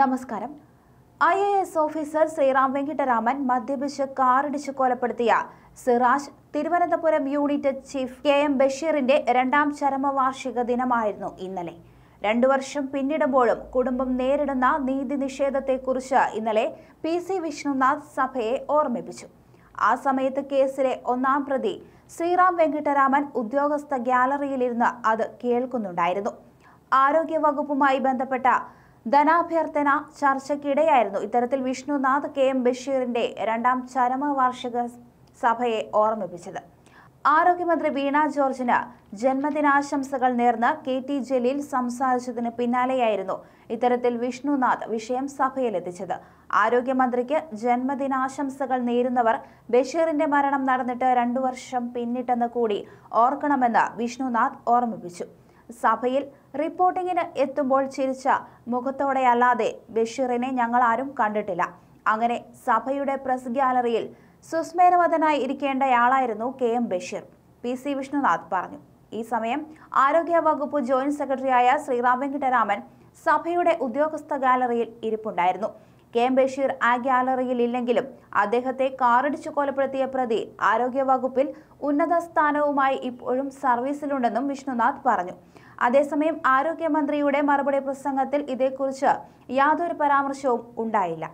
നമസ്കാരം I A S officer Sriram Venkitaraman മദ്യപിച്ച് കാറിടിച്ച് കൊലപ്പെടുത്തിയ Siraj Thiruvananthapuram unit chief K M ബഷീറിന്റെ രണ്ടാം ചരമവാർഷിക ദിനമായിരുന്നു ഇന്നലെ രണ്ടു വർഷം പിന്നിടുമ്പോഴും കുടുംബം നേരിടുന്ന നീതി നിഷേധത്തെക്കുറിച്ച് ഇന്നലെ പി സി വിഷ്ണുനാഥ് സഭയെ ഓർമ്മിപ്പിച്ചു ആ സമയത്ത് കേസിലെ ഒന്നാം പ്രതി ശ്രീറാം വെങ്കിട്ടരാമൻ ഉദ്യോഗസ്ഥ ഗ്യാലറിയിലിരുന്ന് അത് കേൾക്കുന്നുണ്ടായിരുന്നു ആരോഗ്യവകുപ്പുമായി ബന്ധപ്പെട്ട ധനാഭ്യർത്ഥന ചർച്ചയ്ക്കിടെയായിരുന്നു ഇത്തരത്തിൽ വിഷ്ണുനാഥ് കെ എം ബഷീറിന്റെ രണ്ടാം ചരമവാർഷിക സഭയെ ഓർമ്മിപ്പിച്ചത് ആരോഗ്യമന്ത്രി വീണ ജോർജിന് ജന്മദിനാശംസകൾ നേർന്ന് കെ ടി ജലീൽ സംസാരിച്ചതിന് പിന്നാലെയായിരുന്നു ഇത്തരത്തിൽ വിഷ്ണുനാഥ് വിഷയം സഭയിലെത്തിച്ചത് ആരോഗ്യമന്ത്രിക്ക് ജന്മദിനാശംസകൾ നേരുന്നവർ ബഷീറിന്റെ മരണം നടന്നിട്ട് രണ്ടു വർഷം പിന്നിട്ടെന്ന് കൂടി ഓർക്കണമെന്ന് വിഷ്ണുനാഥ് ഓർമ്മിപ്പിച്ചു സഭയിൽ റിപ്പോർട്ടിങ്ങിന് എത്തുമ്പോൾ ചിരിച്ച മുഖത്തോടെയല്ലാതെ ബഷീറിനെ ഞങ്ങളാരും കണ്ടിട്ടില്ല അങ്ങനെ സഭയുടെ പ്രസ് ഗ്യാലറിയിൽ സുസ്മേരവതനായി ഇരിക്കേണ്ടയാളായിരുന്നു K M Basheer P C Vishnunath പറഞ്ഞു ഈ സമയം ആരോഗ്യ വകുപ്പ് ജോയിന്റ് സെക്രട്ടറിയായ ശ്രീറാം വെങ്കിട്ടരാമൻ സഭയുടെ ഉദ്യോഗസ്ഥ ഗാലറിയിൽ ഇരിപ്പുണ്ടായിരുന്നു കെ എം ബഷീർ ആ ഗ്യാലറിയിൽ ഇല്ലെങ്കിലും അദ്ദേഹത്തെ കാറിടിച്ചു കൊലപ്പെടുത്തിയ പ്രതി ആരോഗ്യവകുപ്പിൽ ഉന്നത സ്ഥാനവുമായി ഇപ്പോഴും സർവീസിലുണ്ടെന്നും വിഷ്ണുനാഥ് പറഞ്ഞു അതേസമയം ആരോഗ്യമന്ത്രിയുടെ മറുപടി പ്രസംഗത്തിൽ ഇതേക്കുറിച്ച് യാതൊരു പരാമർശവും ഉണ്ടായില്ല